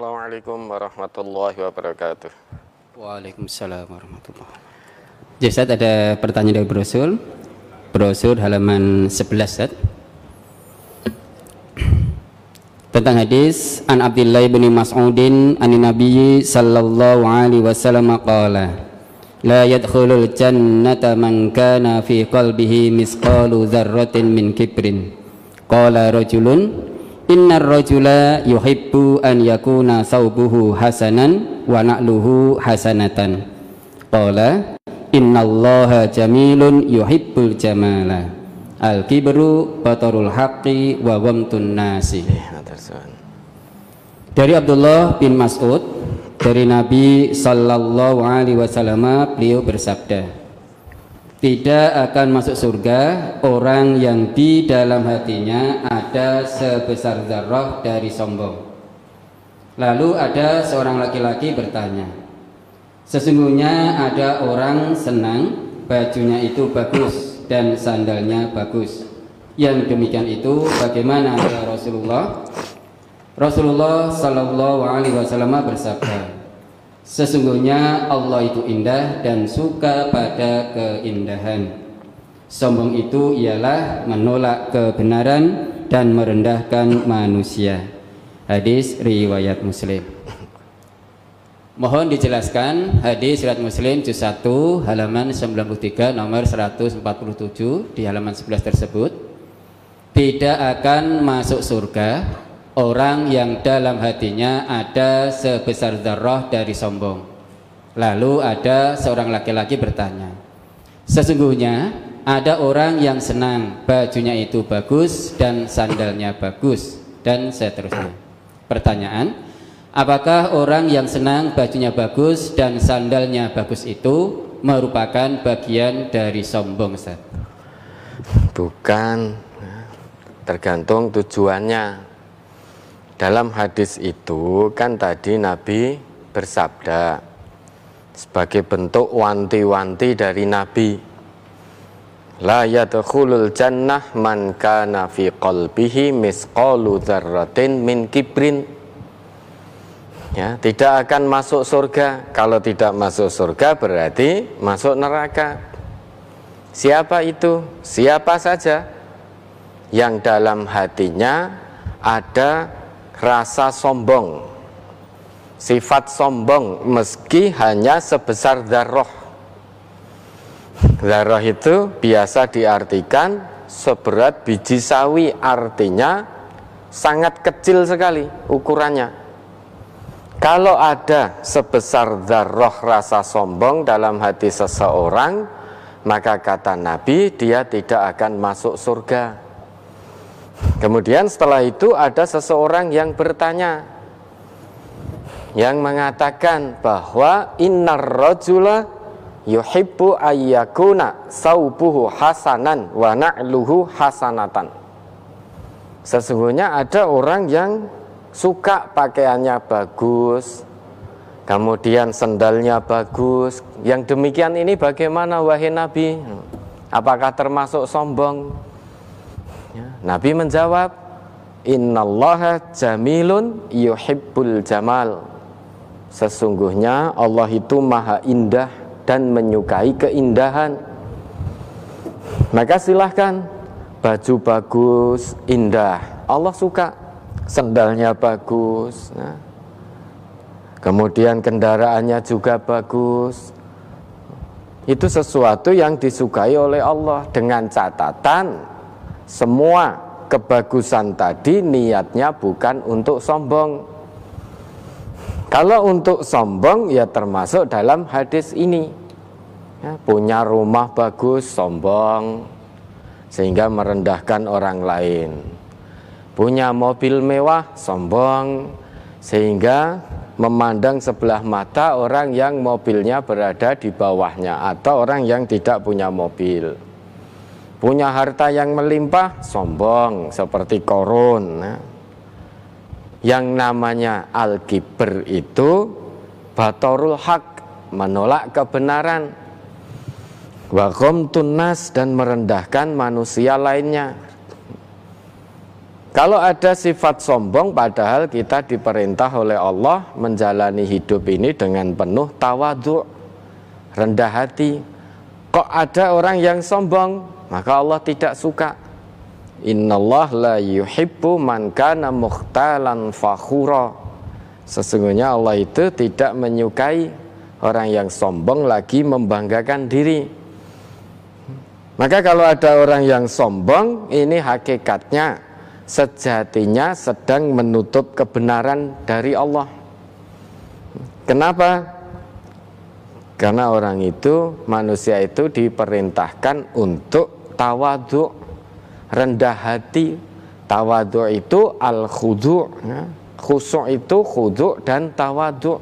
Assalamualaikum warahmatullahi wabarakatuh. Waalaikumsalam warahmatullahi wabarakatuh. Jadi Ustaz ada pertanyaan dari brosur. Brosur halaman 11 Ustaz. Tentang hadis An Abdullah bin Mas'udin an Nabi sallallahu alaihi wasallam qala La yadkhulul jannata man kana fi qalbihi misqalu dzarratin min kibrin. Qala rajulun innar rajula yuhibbu an yakuna saubuhu hasanan wa na'luhu hasanatan qala innallaha jamilun yuhibbul jamala al kibru batarul haqqi wa wamtun nasi eh, dari Abdullah bin Mas'ud dari Nabi sallallahu alaihi wasallam beliau bersabda tidak akan masuk surga orang yang di dalam hatinya ada sebesar zarah dari sombong. Lalu ada seorang laki-laki bertanya, sesungguhnya ada orang senang bajunya itu bagus dan sandalnya bagus. Yang demikian itu bagaimana ya Rasulullah? Rasulullah Shallallahu Alaihi Wasallam bersabda, Sesungguhnya Allah itu indah dan suka pada keindahan. Sombong itu ialah menolak kebenaran dan merendahkan manusia. Hadis riwayat Muslim. Mohon dijelaskan hadis riwayat Muslim juz 1 halaman 93 nomor 147 di halaman 11 tersebut. Tidak akan masuk surga orang yang dalam hatinya ada sebesar darah dari sombong. Lalu ada seorang laki-laki bertanya, sesungguhnya ada orang yang senang bajunya itu bagus dan sandalnya bagus dan seterusnya. Pertanyaan, apakah orang yang senang bajunya bagus dan sandalnya bagus itu merupakan bagian dari sombong? Seth? Bukan, tergantung tujuannya dalam hadis itu kan tadi Nabi bersabda sebagai bentuk wanti-wanti dari Nabi. La yadkhulul jannah man kana fi qalbihi misqalu dzarratin min kibrin. Ya, tidak akan masuk surga. Kalau tidak masuk surga berarti masuk neraka. Siapa itu? Siapa saja yang dalam hatinya ada rasa sombong sifat sombong meski hanya sebesar darah darah itu biasa diartikan seberat biji sawi artinya sangat kecil sekali ukurannya kalau ada sebesar darah rasa sombong dalam hati seseorang maka kata Nabi dia tidak akan masuk surga Kemudian setelah itu ada seseorang yang bertanya yang mengatakan bahwa innar rajula yuhibbu ayyakuna saubuhu hasanan wa na'luhu hasanatan. Sesungguhnya ada orang yang suka pakaiannya bagus, kemudian sendalnya bagus. Yang demikian ini bagaimana wahai Nabi? Apakah termasuk sombong? Nabi menjawab, Innallaha jamilun yuhibbul jamal. Sesungguhnya Allah itu maha indah dan menyukai keindahan. Maka silahkan baju bagus, indah. Allah suka sendalnya bagus. Ya. Kemudian kendaraannya juga bagus. Itu sesuatu yang disukai oleh Allah dengan catatan semua kebagusan tadi niatnya bukan untuk sombong. Kalau untuk sombong ya termasuk dalam hadis ini. Ya, punya rumah bagus sombong sehingga merendahkan orang lain. Punya mobil mewah sombong sehingga memandang sebelah mata orang yang mobilnya berada di bawahnya atau orang yang tidak punya mobil punya harta yang melimpah sombong seperti korun nah, yang namanya al itu batorul hak menolak kebenaran wakom tunas dan merendahkan manusia lainnya kalau ada sifat sombong padahal kita diperintah oleh Allah menjalani hidup ini dengan penuh tawadu rendah hati kok ada orang yang sombong maka Allah tidak suka. Innallah la yuhibbu man kana mukhtalan fakhura. Sesungguhnya Allah itu tidak menyukai orang yang sombong lagi membanggakan diri. Maka kalau ada orang yang sombong, ini hakikatnya sejatinya sedang menutup kebenaran dari Allah. Kenapa? Karena orang itu, manusia itu diperintahkan untuk tawadhu rendah hati tawadhu itu al khudu ya. khusuk itu khudu dan tawadhu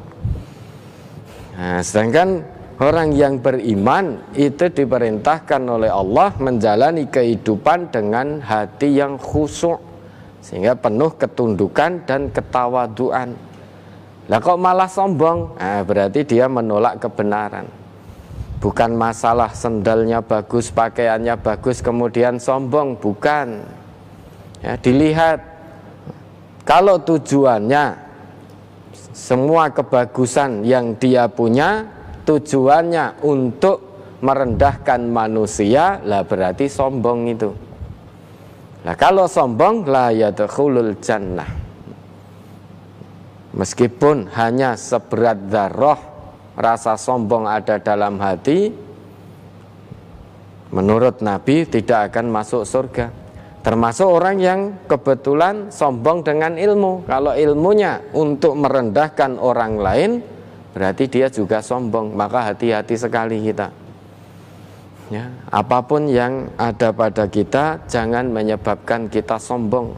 nah, sedangkan orang yang beriman itu diperintahkan oleh Allah menjalani kehidupan dengan hati yang khusuk sehingga penuh ketundukan dan ketawaduan lah kok malah sombong nah, berarti dia menolak kebenaran Bukan masalah sendalnya bagus, pakaiannya bagus, kemudian sombong, bukan. Ya, dilihat kalau tujuannya semua kebagusan yang dia punya tujuannya untuk merendahkan manusia lah berarti sombong itu. Nah kalau sombong lah ya terkulul jannah. Meskipun hanya seberat darah rasa sombong ada dalam hati, menurut Nabi tidak akan masuk surga. Termasuk orang yang kebetulan sombong dengan ilmu. Kalau ilmunya untuk merendahkan orang lain, berarti dia juga sombong. Maka hati-hati sekali kita. Ya, apapun yang ada pada kita, jangan menyebabkan kita sombong.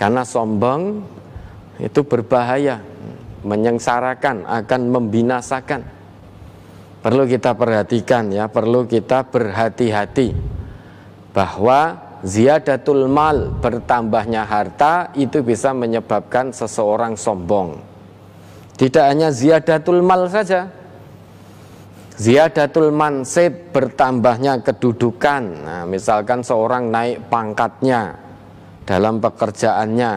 Karena sombong itu berbahaya menyengsarakan, akan membinasakan. Perlu kita perhatikan ya, perlu kita berhati-hati bahwa ziyadatul mal bertambahnya harta itu bisa menyebabkan seseorang sombong. Tidak hanya ziyadatul mal saja. Ziyadatul mansib bertambahnya kedudukan. Nah, misalkan seorang naik pangkatnya dalam pekerjaannya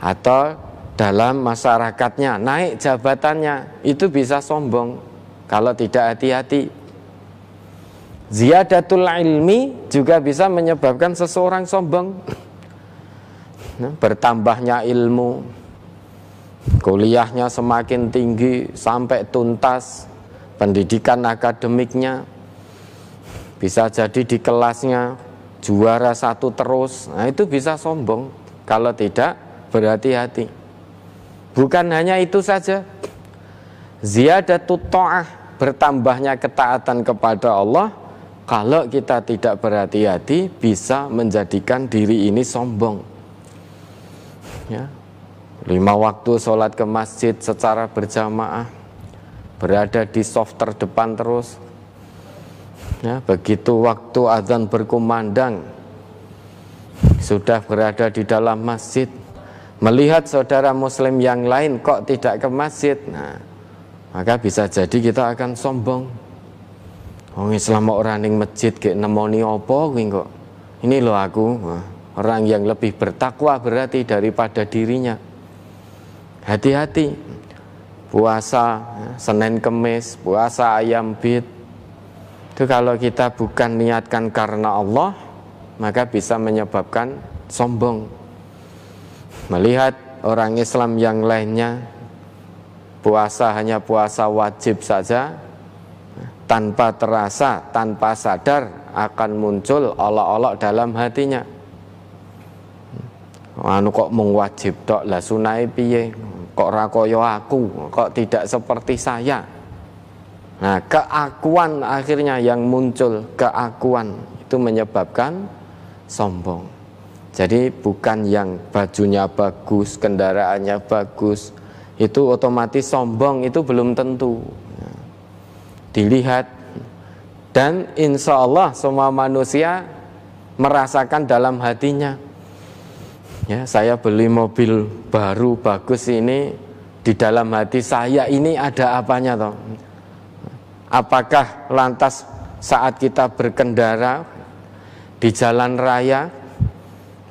atau dalam masyarakatnya, naik jabatannya, itu bisa sombong kalau tidak hati-hati. Ziyadatul ilmi juga bisa menyebabkan seseorang sombong. Nah, bertambahnya ilmu, kuliahnya semakin tinggi sampai tuntas, pendidikan akademiknya bisa jadi di kelasnya juara satu terus. Nah, itu bisa sombong kalau tidak berhati-hati. Bukan hanya itu saja. Ziyadatu ta'ah, bertambahnya ketaatan kepada Allah kalau kita tidak berhati-hati bisa menjadikan diri ini sombong. Ya. Lima waktu sholat ke masjid secara berjamaah, berada di soft terdepan terus. Ya, begitu waktu azan berkumandang, sudah berada di dalam masjid, melihat saudara muslim yang lain kok tidak ke masjid nah maka bisa jadi kita akan sombong Wong Islam orang ning masjid kayak nemoni opo kuwi kok ini loh aku orang yang lebih bertakwa berarti daripada dirinya hati-hati puasa ya, Senin Kemis puasa ayam bid itu kalau kita bukan niatkan karena Allah maka bisa menyebabkan sombong melihat orang Islam yang lainnya puasa hanya puasa wajib saja tanpa terasa, tanpa sadar akan muncul olok-olok dalam hatinya. Anu kok mengwajib dok tok lah sunai piye? Kok rakoyo aku? Kok tidak seperti saya? Nah, keakuan akhirnya yang muncul, keakuan itu menyebabkan sombong. Jadi bukan yang bajunya bagus, kendaraannya bagus, itu otomatis sombong itu belum tentu. Dilihat dan insya Allah semua manusia merasakan dalam hatinya. Ya, saya beli mobil baru bagus ini di dalam hati saya ini ada apanya toh? Apakah lantas saat kita berkendara di jalan raya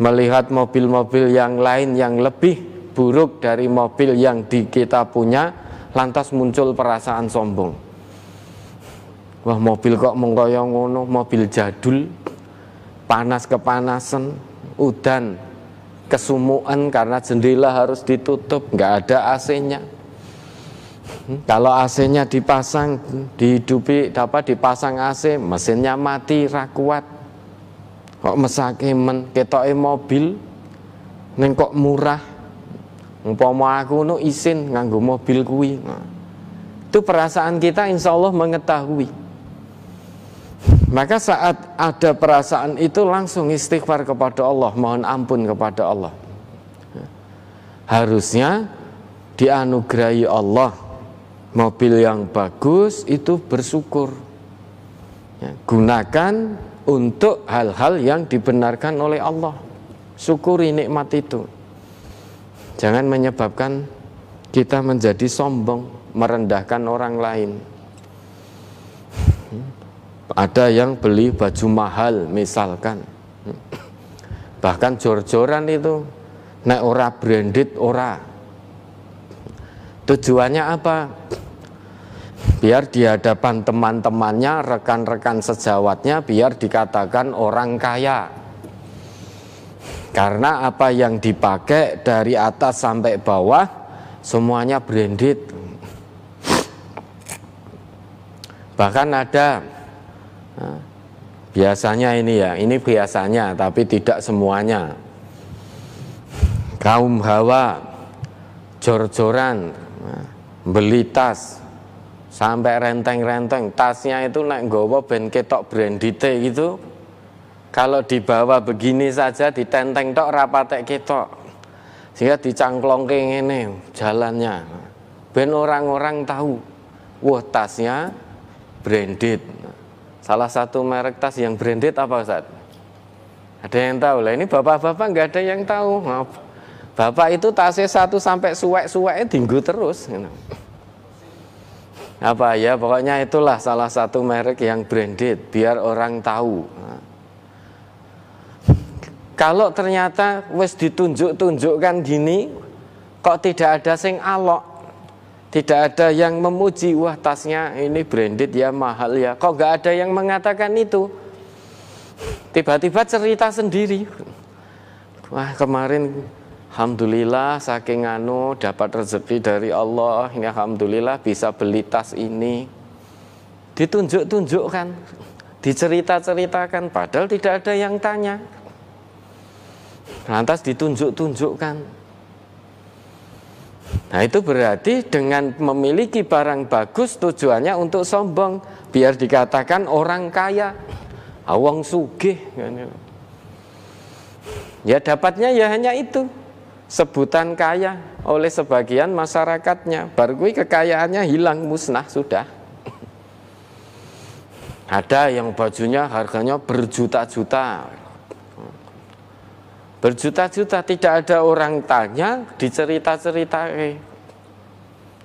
melihat mobil-mobil yang lain yang lebih buruk dari mobil yang di kita punya lantas muncul perasaan sombong wah mobil kok mengkoyong ngono mobil jadul panas kepanasan udan kesumuan karena jendela harus ditutup nggak ada AC-nya hmm, kalau AC-nya dipasang dihidupi dapat dipasang AC mesinnya mati rakuat kok mesake men ketoke mobil ning kok murah umpama aku nu isin nganggo mobil kuwi itu perasaan kita insya Allah mengetahui maka saat ada perasaan itu langsung istighfar kepada Allah mohon ampun kepada Allah harusnya dianugerahi Allah mobil yang bagus itu bersyukur ya, gunakan untuk hal-hal yang dibenarkan oleh Allah. Syukuri nikmat itu. Jangan menyebabkan kita menjadi sombong, merendahkan orang lain. Ada yang beli baju mahal misalkan. Bahkan jor-joran itu nek ora branded ora. Tujuannya apa? biar di hadapan teman-temannya, rekan-rekan sejawatnya, biar dikatakan orang kaya. Karena apa yang dipakai dari atas sampai bawah semuanya branded. Bahkan ada nah, biasanya ini ya, ini biasanya tapi tidak semuanya. Kaum hawa jor-joran nah, beli tas sampai renteng-renteng tasnya itu naik gowo ben ketok brandite gitu kalau dibawa begini saja ditenteng tok rapatek ketok sehingga dicangklong ke ini jalannya ben orang-orang tahu wah tasnya branded salah satu merek tas yang branded apa Ustaz? ada yang tahu lah ini bapak-bapak nggak ada yang tahu bapak itu tasnya satu sampai suwek-suweknya dinggu terus gitu apa ya pokoknya itulah salah satu merek yang branded biar orang tahu kalau ternyata wes ditunjuk-tunjukkan gini kok tidak ada sing alok tidak ada yang memuji wah tasnya ini branded ya mahal ya kok gak ada yang mengatakan itu tiba-tiba cerita sendiri wah kemarin Alhamdulillah saking anu dapat rezeki dari Allah Ini Alhamdulillah bisa beli tas ini ditunjuk-tunjukkan dicerita-ceritakan padahal tidak ada yang tanya lantas ditunjuk-tunjukkan nah itu berarti dengan memiliki barang bagus tujuannya untuk sombong biar dikatakan orang kaya awang ah, sugih kan. ya dapatnya ya hanya itu sebutan kaya oleh sebagian masyarakatnya. Baru kekayaannya hilang musnah sudah. Ada yang bajunya harganya berjuta-juta. Berjuta-juta tidak ada orang tanya, dicerita-cerita. Eh,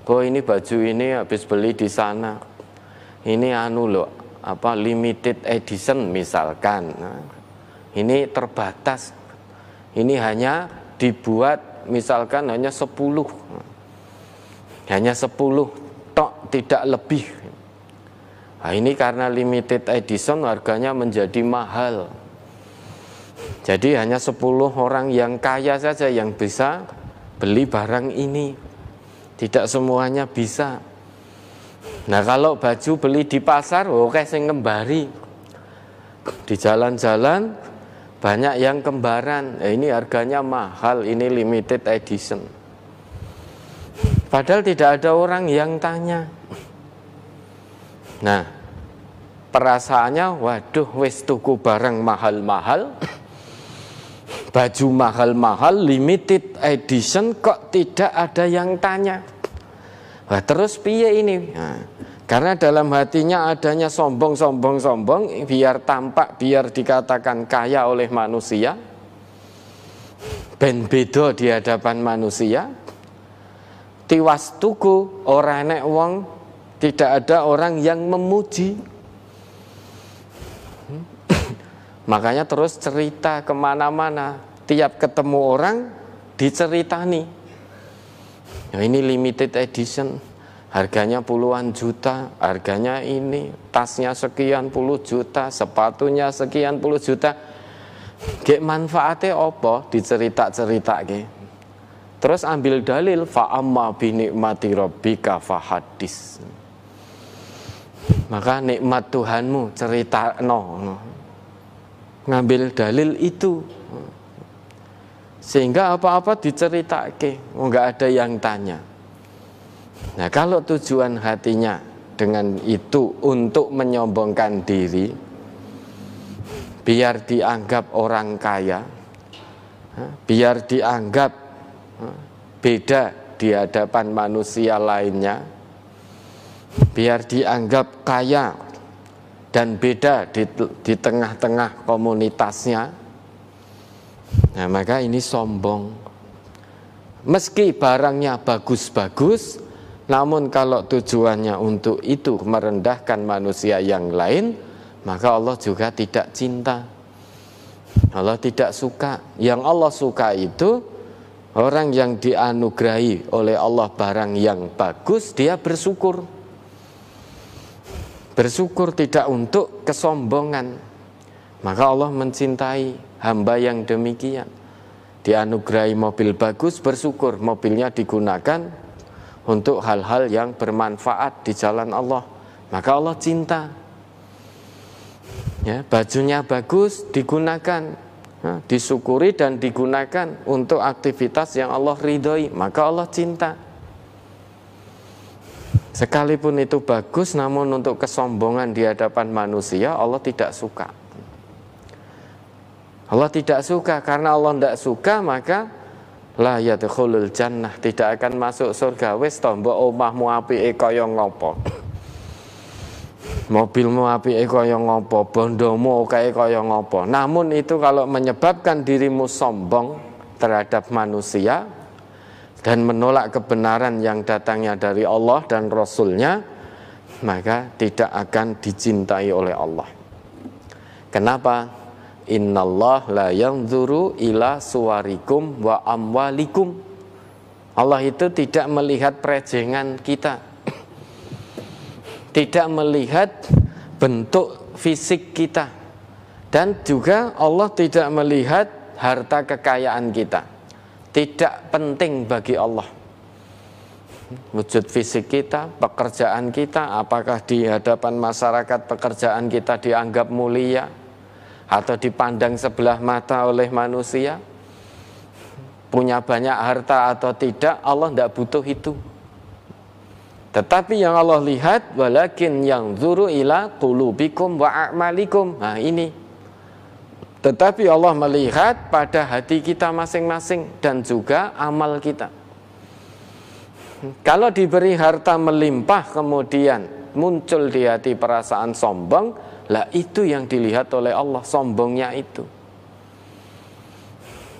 oh ini baju ini habis beli di sana. Ini anu loh, apa limited edition misalkan. Nah, ini terbatas. Ini hanya dibuat misalkan hanya 10 hanya 10 tok tidak lebih nah, ini karena limited edition harganya menjadi mahal jadi hanya 10 orang yang kaya saja yang bisa beli barang ini tidak semuanya bisa nah kalau baju beli di pasar oke saya saya ngembari di jalan-jalan banyak yang kembaran, ya ini harganya mahal, ini limited edition. Padahal tidak ada orang yang tanya. Nah, perasaannya, waduh, wis tuku barang mahal-mahal, baju mahal-mahal, limited edition, kok tidak ada yang tanya. Wah, terus piye ini? Nah, karena dalam hatinya adanya sombong-sombong-sombong, biar tampak, biar dikatakan kaya oleh manusia, ben bedo di hadapan manusia, tiwas tuku orang enek wong, tidak ada orang yang memuji. Hmm? Makanya terus cerita kemana-mana, tiap ketemu orang diceritani. Ya ini limited edition harganya puluhan juta, harganya ini, tasnya sekian puluh juta, sepatunya sekian puluh juta. Gek manfaatnya opo dicerita-cerita ke. Terus ambil dalil fa'amma binikmati rabbika hadis. Maka nikmat Tuhanmu cerita no, no. Ngambil dalil itu sehingga apa-apa diceritake, oh, nggak ada yang tanya. Nah, kalau tujuan hatinya dengan itu untuk menyombongkan diri, biar dianggap orang kaya, biar dianggap beda di hadapan manusia lainnya, biar dianggap kaya dan beda di, di tengah-tengah komunitasnya. Nah, maka ini sombong. Meski barangnya bagus-bagus, namun kalau tujuannya untuk itu merendahkan manusia yang lain, maka Allah juga tidak cinta. Allah tidak suka. Yang Allah suka itu orang yang dianugerahi oleh Allah barang yang bagus, dia bersyukur. Bersyukur tidak untuk kesombongan. Maka Allah mencintai hamba yang demikian. Dianugerahi mobil bagus, bersyukur mobilnya digunakan untuk hal-hal yang bermanfaat di jalan Allah maka Allah cinta ya bajunya bagus digunakan ya, disyukuri dan digunakan untuk aktivitas yang Allah ridhoi maka Allah cinta sekalipun itu bagus namun untuk kesombongan di hadapan manusia Allah tidak suka Allah tidak suka karena Allah tidak suka maka la yadkhulul jannah tidak akan masuk surga wis to mbok omahmu apike kaya ngopo mobilmu apike kaya ngopo bondomu kayak kaya ngopo namun itu kalau menyebabkan dirimu sombong terhadap manusia dan menolak kebenaran yang datangnya dari Allah dan Rasulnya maka tidak akan dicintai oleh Allah kenapa Innallah la yanzuru ila suwarikum wa amwalikum. Allah itu tidak melihat prejengan kita. Tidak melihat bentuk fisik kita. Dan juga Allah tidak melihat harta kekayaan kita. Tidak penting bagi Allah wujud fisik kita, pekerjaan kita, apakah di hadapan masyarakat pekerjaan kita dianggap mulia, atau dipandang sebelah mata oleh manusia punya banyak harta atau tidak Allah tidak butuh itu tetapi yang Allah lihat walakin yang zuru ila kulubikum wa a'malikum nah ini tetapi Allah melihat pada hati kita masing-masing dan juga amal kita kalau diberi harta melimpah kemudian muncul di hati perasaan sombong lah itu yang dilihat oleh Allah sombongnya itu.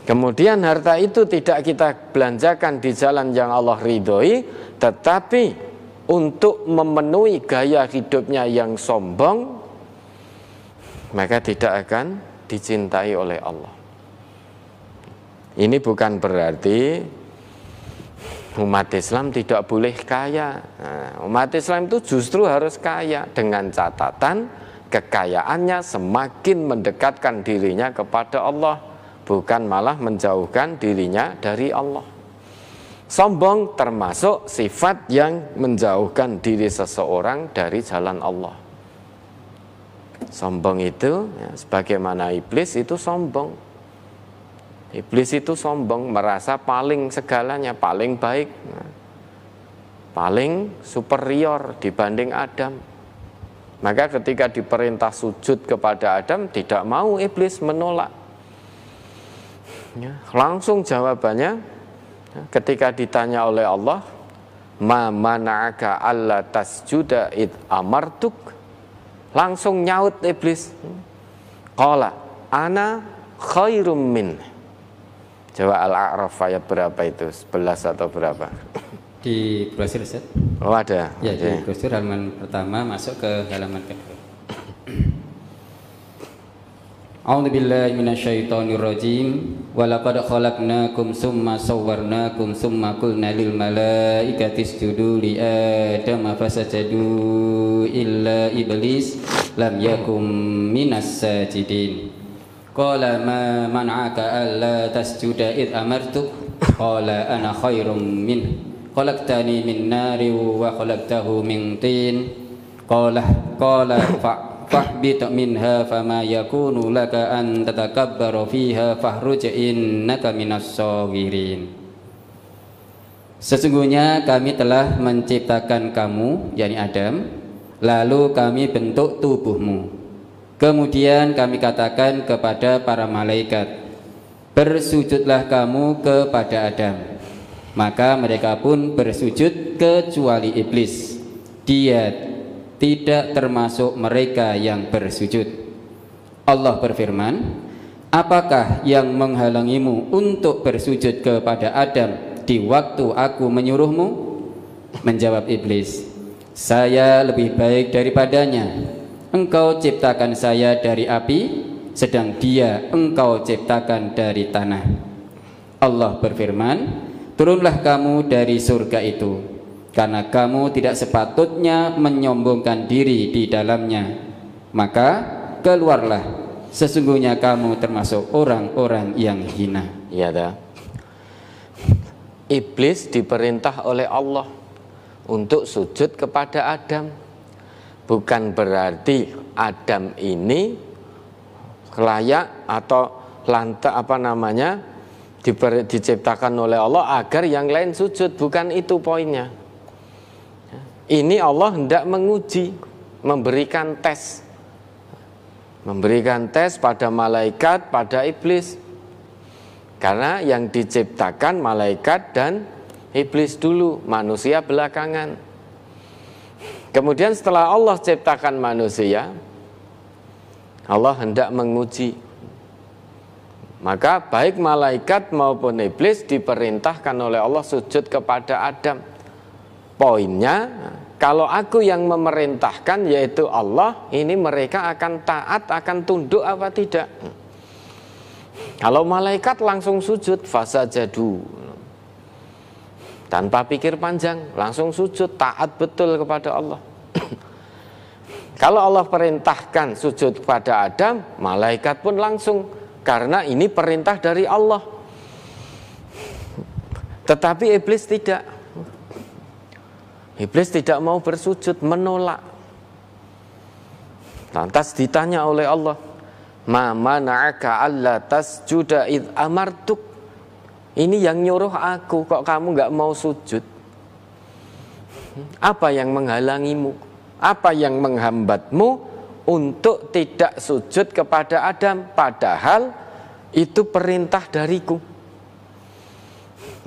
Kemudian harta itu tidak kita belanjakan di jalan yang Allah ridhoi, tetapi untuk memenuhi gaya hidupnya yang sombong, maka tidak akan dicintai oleh Allah. Ini bukan berarti umat Islam tidak boleh kaya. Nah, umat Islam itu justru harus kaya dengan catatan kekayaannya, semakin mendekatkan dirinya kepada Allah, bukan malah menjauhkan dirinya dari Allah. Sombong termasuk sifat yang menjauhkan diri seseorang dari jalan Allah. Sombong itu, ya, sebagaimana iblis itu sombong. Iblis itu sombong, merasa paling segalanya, paling baik, ya. paling superior dibanding Adam maka ketika diperintah sujud kepada Adam, tidak mau iblis menolak. Ya, langsung jawabannya, ya, ketika ditanya oleh Allah, Ma mana'aka alla tasjuda id amartuk. Langsung nyaut iblis. Qala, ana khairum min. Jawa Al-A'raf ayat berapa itu? 11 atau berapa? di brosur set Oh ada. Ya okay. di brosur halaman pertama masuk ke halaman kedua. A'udzu billahi minasyaitonir rajim. laqad khalaqnakum tsumma sawwarnakum tsumma qulna lil malaikati isjudu li fa sajadu illa iblis lam yakum minas sajidin. Qala ma man'aka alla tasjuda id amartu? Qala ana khairum minhu khalaqtani min nari wa khalaqtahu min tin qala qala fa fahbit minha fama yakunu laka an tatakabbaru fiha fahruj innaka minas sagirin Sesungguhnya kami telah menciptakan kamu, yakni Adam, lalu kami bentuk tubuhmu. Kemudian kami katakan kepada para malaikat, bersujudlah kamu kepada Adam maka mereka pun bersujud kecuali iblis dia tidak termasuk mereka yang bersujud Allah berfirman apakah yang menghalangimu untuk bersujud kepada Adam di waktu aku menyuruhmu menjawab iblis saya lebih baik daripadanya engkau ciptakan saya dari api sedang dia engkau ciptakan dari tanah Allah berfirman Turunlah kamu dari surga itu, karena kamu tidak sepatutnya menyombongkan diri di dalamnya. Maka keluarlah, sesungguhnya kamu termasuk orang-orang yang hina. Iya dah. Iblis diperintah oleh Allah untuk sujud kepada Adam. Bukan berarti Adam ini layak atau lantak apa namanya diber, diciptakan oleh Allah agar yang lain sujud bukan itu poinnya ini Allah hendak menguji memberikan tes memberikan tes pada malaikat pada iblis karena yang diciptakan malaikat dan iblis dulu manusia belakangan kemudian setelah Allah ciptakan manusia Allah hendak menguji maka baik malaikat maupun iblis diperintahkan oleh Allah sujud kepada Adam. Poinnya, kalau aku yang memerintahkan yaitu Allah, ini mereka akan taat, akan tunduk apa tidak? Kalau malaikat langsung sujud fasa jadu tanpa pikir panjang, langsung sujud taat betul kepada Allah. Kalau Allah perintahkan sujud kepada Adam, malaikat pun langsung karena ini perintah dari Allah. Tetapi iblis tidak. Iblis tidak mau bersujud, menolak. Lantas ditanya oleh Allah, "Ma mana'aka alla tasjuda id amartuk?" Ini yang nyuruh aku, kok kamu nggak mau sujud? Apa yang menghalangimu? Apa yang menghambatmu? untuk tidak sujud kepada Adam padahal itu perintah dariku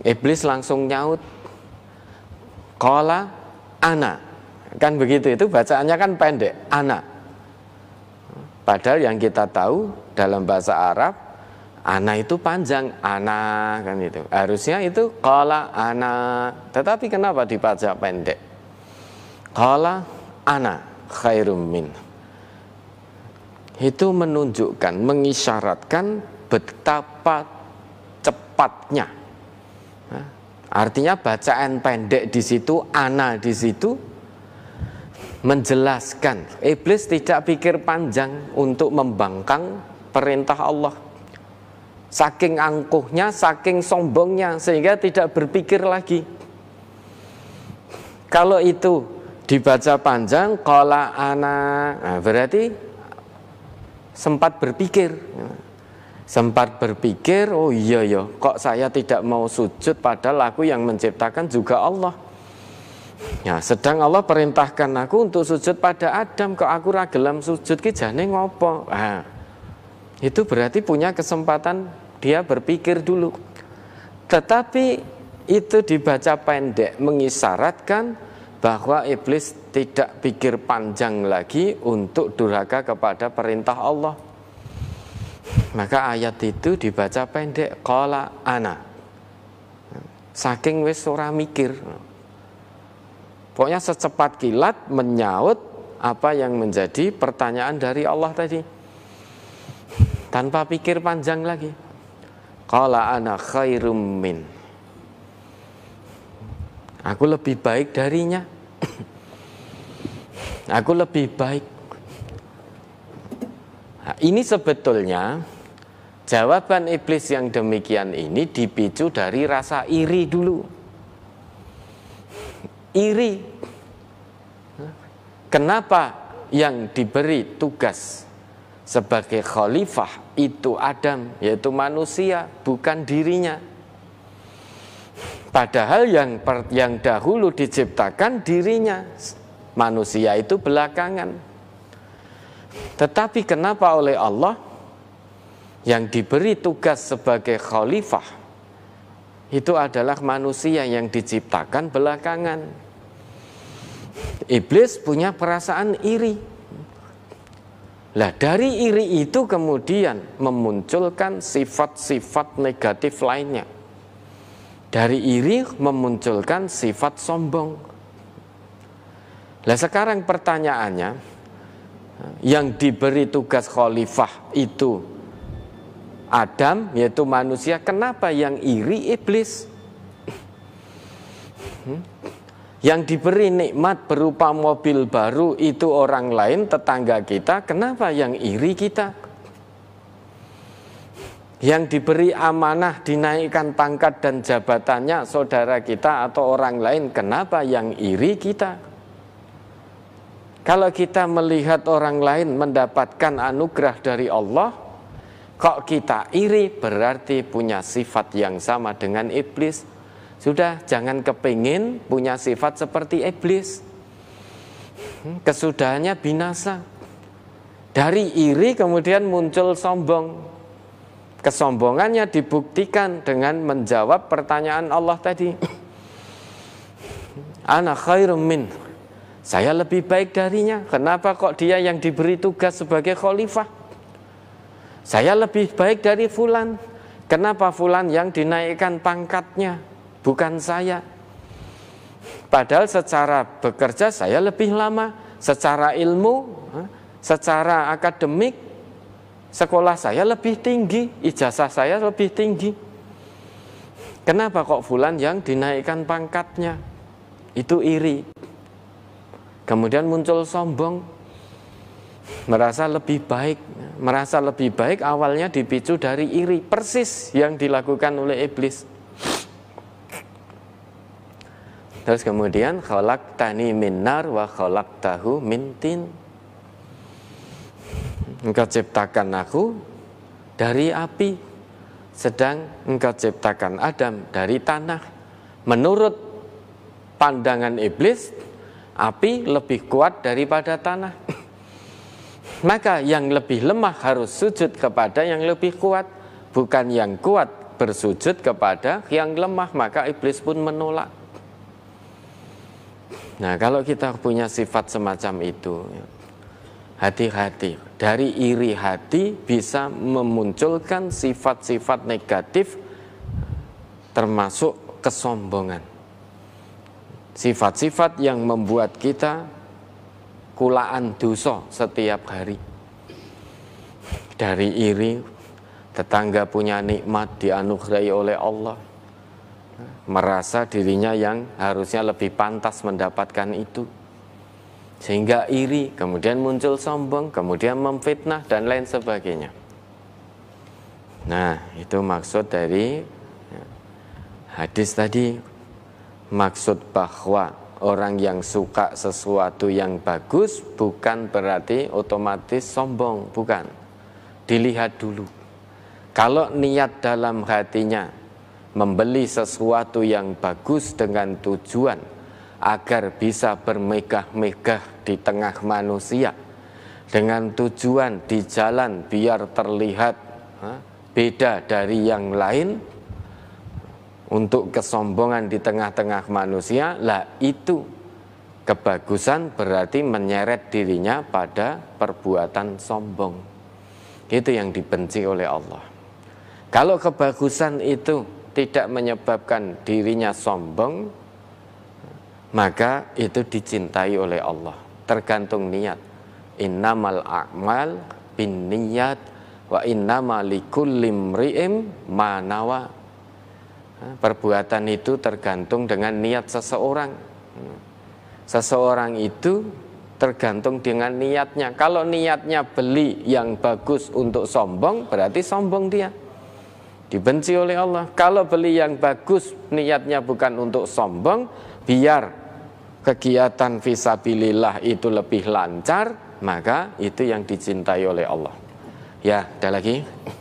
iblis langsung nyaut kola ana kan begitu itu bacaannya kan pendek ana padahal yang kita tahu dalam bahasa Arab ana itu panjang ana kan itu harusnya itu kola ana tetapi kenapa dibaca pendek kola ana khairum min itu menunjukkan, mengisyaratkan betapa cepatnya. artinya bacaan pendek di situ, ana di situ menjelaskan iblis tidak pikir panjang untuk membangkang perintah Allah. Saking angkuhnya, saking sombongnya sehingga tidak berpikir lagi. Kalau itu dibaca panjang, kola ana, nah berarti sempat berpikir sempat berpikir oh iya ya kok saya tidak mau sujud pada laku yang menciptakan juga Allah ya sedang Allah perintahkan aku untuk sujud pada Adam kok aku ragelam sujud ki jane ngopo nah, itu berarti punya kesempatan dia berpikir dulu tetapi itu dibaca pendek mengisyaratkan bahwa iblis tidak pikir panjang lagi untuk durhaka kepada perintah Allah. Maka ayat itu dibaca pendek qala ana. Saking wis ora mikir. Pokoknya secepat kilat menyaut apa yang menjadi pertanyaan dari Allah tadi. Tanpa pikir panjang lagi. Qala ana khairum min Aku lebih baik darinya. Aku lebih baik. Nah, ini sebetulnya jawaban iblis yang demikian ini dipicu dari rasa iri dulu. Iri. Kenapa yang diberi tugas sebagai khalifah itu Adam, yaitu manusia, bukan dirinya. Padahal yang per, yang dahulu diciptakan dirinya manusia itu belakangan. Tetapi kenapa oleh Allah yang diberi tugas sebagai khalifah itu adalah manusia yang diciptakan belakangan. Iblis punya perasaan iri. Lah dari iri itu kemudian memunculkan sifat-sifat negatif lainnya. Dari iri memunculkan sifat sombong. Nah sekarang pertanyaannya, yang diberi tugas khalifah itu Adam yaitu manusia, kenapa yang iri iblis? Yang diberi nikmat berupa mobil baru itu orang lain, tetangga kita, kenapa yang iri kita? yang diberi amanah dinaikkan pangkat dan jabatannya saudara kita atau orang lain kenapa yang iri kita kalau kita melihat orang lain mendapatkan anugerah dari Allah kok kita iri berarti punya sifat yang sama dengan iblis sudah jangan kepingin punya sifat seperti iblis hmm, kesudahannya binasa dari iri kemudian muncul sombong Kesombongannya dibuktikan dengan menjawab pertanyaan Allah tadi. Ana khairum min. Saya lebih baik darinya. Kenapa kok dia yang diberi tugas sebagai khalifah? Saya lebih baik dari fulan. Kenapa fulan yang dinaikkan pangkatnya bukan saya? Padahal secara bekerja saya lebih lama, secara ilmu, secara akademik sekolah saya lebih tinggi, ijazah saya lebih tinggi. Kenapa kok Fulan yang dinaikkan pangkatnya? Itu iri. Kemudian muncul sombong, merasa lebih baik. Merasa lebih baik awalnya dipicu dari iri, persis yang dilakukan oleh iblis. Terus kemudian khalaqtani tani minar wa khalaqtahu tahu mintin engkau ciptakan aku dari api, sedang engkau ciptakan Adam dari tanah. Menurut pandangan iblis, api lebih kuat daripada tanah. Maka yang lebih lemah harus sujud kepada yang lebih kuat, bukan yang kuat bersujud kepada yang lemah, maka iblis pun menolak. Nah, kalau kita punya sifat semacam itu, hati-hati. Dari iri hati bisa memunculkan sifat-sifat negatif termasuk kesombongan. Sifat-sifat yang membuat kita kulaan dosa setiap hari. Dari iri, tetangga punya nikmat dianugerahi oleh Allah. Merasa dirinya yang harusnya lebih pantas mendapatkan itu sehingga iri, kemudian muncul sombong, kemudian memfitnah dan lain sebagainya. Nah, itu maksud dari ya, hadis tadi. Maksud bahwa orang yang suka sesuatu yang bagus bukan berarti otomatis sombong, bukan. Dilihat dulu. Kalau niat dalam hatinya membeli sesuatu yang bagus dengan tujuan agar bisa bermegah-megah di tengah manusia dengan tujuan di jalan biar terlihat beda dari yang lain untuk kesombongan di tengah-tengah manusia lah itu kebagusan berarti menyeret dirinya pada perbuatan sombong itu yang dibenci oleh Allah kalau kebagusan itu tidak menyebabkan dirinya sombong maka itu dicintai oleh Allah tergantung niat innamal a'mal bin niat wa innama likulli manawa perbuatan itu tergantung dengan niat seseorang seseorang itu tergantung dengan niatnya kalau niatnya beli yang bagus untuk sombong berarti sombong dia dibenci oleh Allah kalau beli yang bagus niatnya bukan untuk sombong biar kegiatan visabilillah itu lebih lancar, maka itu yang dicintai oleh Allah. Ya, ada lagi.